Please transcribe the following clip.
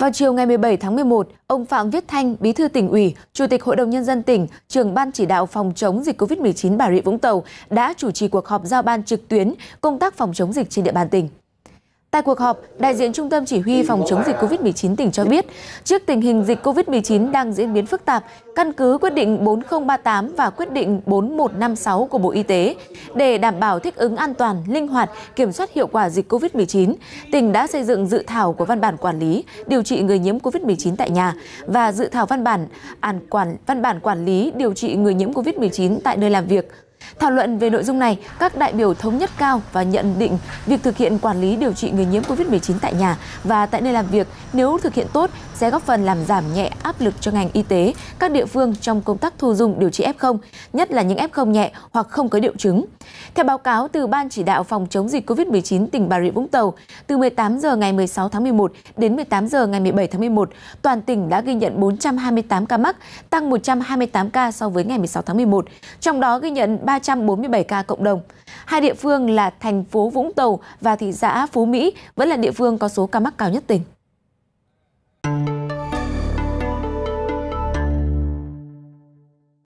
Vào chiều ngày 17 tháng 11, ông Phạm Viết Thanh, Bí thư tỉnh ủy, Chủ tịch Hội đồng Nhân dân tỉnh, trưởng Ban chỉ đạo phòng chống dịch COVID-19 Bà Rịa Vũng Tàu đã chủ trì cuộc họp giao ban trực tuyến công tác phòng chống dịch trên địa bàn tỉnh. Tại cuộc họp, đại diện Trung tâm Chỉ huy Phòng chống dịch COVID-19 tỉnh cho biết, trước tình hình dịch COVID-19 đang diễn biến phức tạp, căn cứ quyết định 4038 và quyết định 4156 của Bộ Y tế, để đảm bảo thích ứng an toàn, linh hoạt, kiểm soát hiệu quả dịch COVID-19, tỉnh đã xây dựng dự thảo của văn bản quản lý, điều trị người nhiễm COVID-19 tại nhà và dự thảo văn bản, an quản, văn bản quản lý, điều trị người nhiễm COVID-19 tại nơi làm việc, Thảo luận về nội dung này, các đại biểu thống nhất cao và nhận định việc thực hiện quản lý điều trị người nhiễm COVID-19 tại nhà và tại nơi làm việc nếu thực hiện tốt sẽ góp phần làm giảm nhẹ áp lực cho ngành y tế, các địa phương trong công tác thu dung điều trị F0, nhất là những F0 nhẹ hoặc không có triệu chứng. Theo báo cáo từ Ban chỉ đạo phòng chống dịch COVID-19 tỉnh Bà Rịa Vũng Tàu, từ 18 giờ ngày 16 tháng 11 đến 18 giờ ngày 17 tháng 11, toàn tỉnh đã ghi nhận 428 ca mắc, tăng 128 ca so với ngày 16 tháng 11, trong đó ghi nhận 347 ca cộng đồng. Hai địa phương là thành phố Vũng Tàu và thị xã Phú Mỹ vẫn là địa phương có số ca mắc cao nhất tỉnh.